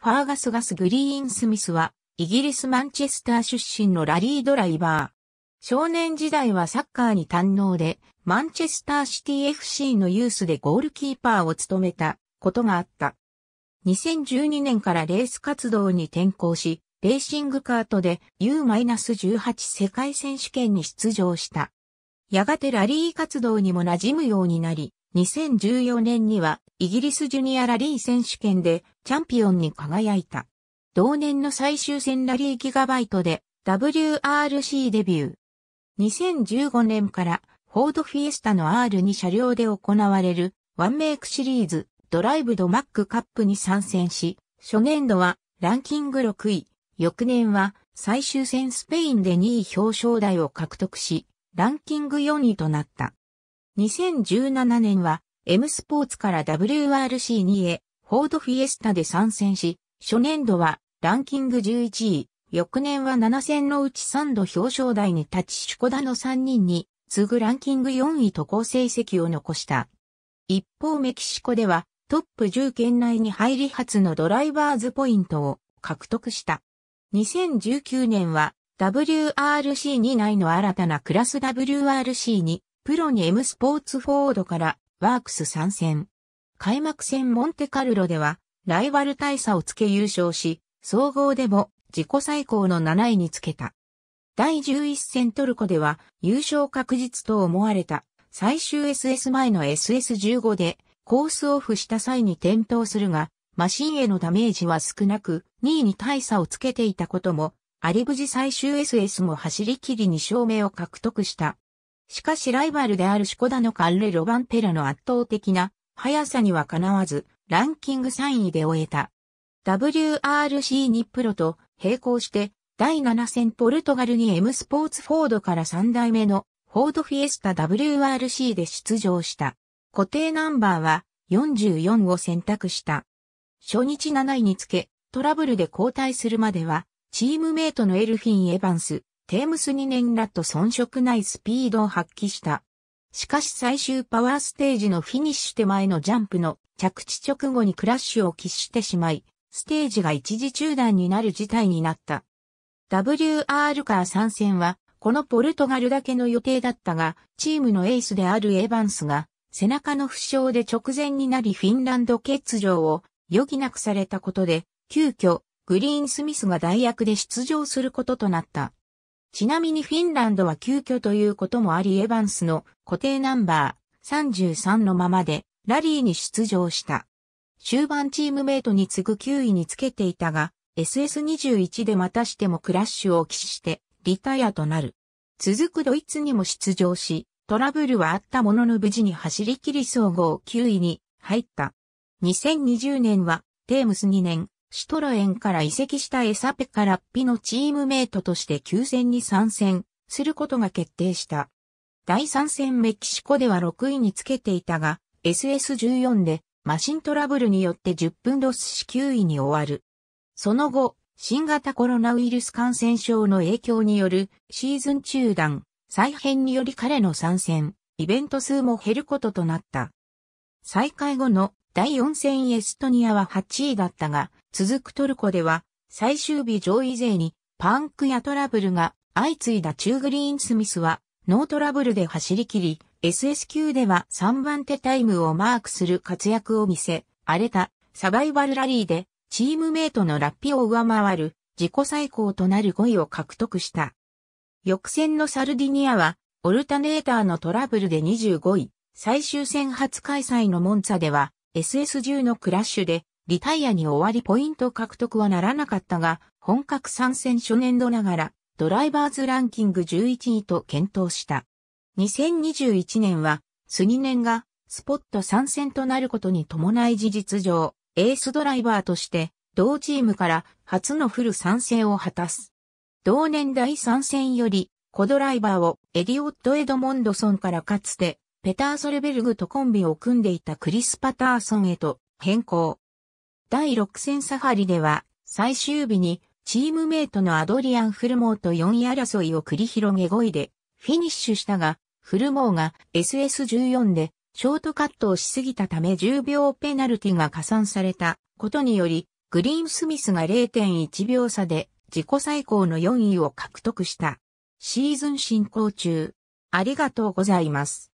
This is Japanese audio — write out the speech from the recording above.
ファーガス・ガス・グリーン・スミスは、イギリス・マンチェスター出身のラリードライバー。少年時代はサッカーに堪能で、マンチェスターシティ FC のユースでゴールキーパーを務めたことがあった。2012年からレース活動に転向し、レーシングカートで U-18 世界選手権に出場した。やがてラリー活動にも馴染むようになり、2014年にはイギリスジュニアラリー選手権でチャンピオンに輝いた。同年の最終戦ラリーギガバイトで WRC デビュー。2015年からフォードフィエスタの R2 車両で行われるワンメイクシリーズドライブドマックカップに参戦し、初年度はランキング6位、翌年は最終戦スペインで2位表彰台を獲得し、ランキング4位となった。2017年は M スポーツから WRC2 へフォードフィエスタで参戦し、初年度はランキング11位、翌年は7戦のうち3度表彰台に立ちシュコダの3人に次ぐランキング4位と好成績を残した。一方メキシコではトップ10圏内に入り初のドライバーズポイントを獲得した。2019年は WRC2 内の新たなクラス WRC にプロに M スポーツフォードからワークス参戦。開幕戦モンテカルロでは、ライバル大差をつけ優勝し、総合でも自己最高の7位につけた。第11戦トルコでは優勝確実と思われた最終 SS 前の SS15 でコースオフした際に転倒するが、マシンへのダメージは少なく、2位に大差をつけていたことも、アリブジ最終 SS も走りきりに勝明を獲得した。しかしライバルであるシコダのカンレ・ロバンペラの圧倒的な速さにはかなわず、ランキング3位で終えた。WRC にプロと並行して、第7戦ポルトガルに M スポーツフォードから3代目のフォードフィエスタ WRC で出場した。固定ナンバーは44を選択した。初日7位につけ、トラブルで交代するまでは、チームメイトのエルフィン・エヴァンス、テームス2年らと遜色ないスピードを発揮した。しかし最終パワーステージのフィニッシュ手前のジャンプの着地直後にクラッシュを喫してしまい、ステージが一時中断になる事態になった。WR カー参戦は、このポルトガルだけの予定だったが、チームのエースであるエヴァンスが、背中の負傷で直前になりフィンランド欠場を余儀なくされたことで、急遽、グリーンスミスが代役で出場することとなった。ちなみにフィンランドは急遽ということもありエヴァンスの固定ナンバー33のままでラリーに出場した。終盤チームメイトに次ぐ9位につけていたが、SS21 でまたしてもクラッシュを起死してリタイアとなる。続くドイツにも出場し、トラブルはあったものの無事に走り切り総合9位に入った。2020年はテームス2年、シトロエンから移籍したエサペカラッピのチームメイトとして急戦に参戦することが決定した。第3戦メキシコでは6位につけていたが、SS14 でマシントラブルによって10分ロスし9位に終わる。その後、新型コロナウイルス感染症の影響によるシーズン中断、再編により彼の参戦、イベント数も減ることとなった。再開後の第4戦エストニアは8位だったが、続くトルコでは、最終日上位勢にパンクやトラブルが相次いだ中グリーンスミスはノートラブルで走り切り、SS 級では3番手タイムをマークする活躍を見せ、荒れたサバイバルラリーでチームメイトのラッピを上回る自己最高となる5位を獲得した。翌戦のサルディニアはオルタネーターのトラブルで25位、最終戦初開催のモンツァでは SS10 のクラッシュでリタイアに終わりポイント獲得はならなかったが、本格参戦初年度ながら、ドライバーズランキング11位と検討した。2021年は、次年が、スポット参戦となることに伴い事実上、エースドライバーとして、同チームから初のフル参戦を果たす。同年代参戦より、コドライバーをエリオット・エドモンドソンからかつて、ペター・ソレベルグとコンビを組んでいたクリス・パターソンへと変更。第6戦サファリでは、最終日に、チームメイトのアドリアン・フルモーと4位争いを繰り広げ5位で、フィニッシュしたが、フルモーが SS14 で、ショートカットをしすぎたため10秒ペナルティが加算されたことにより、グリーン・スミスが0.1秒差で、自己最高の4位を獲得した。シーズン進行中。ありがとうございます。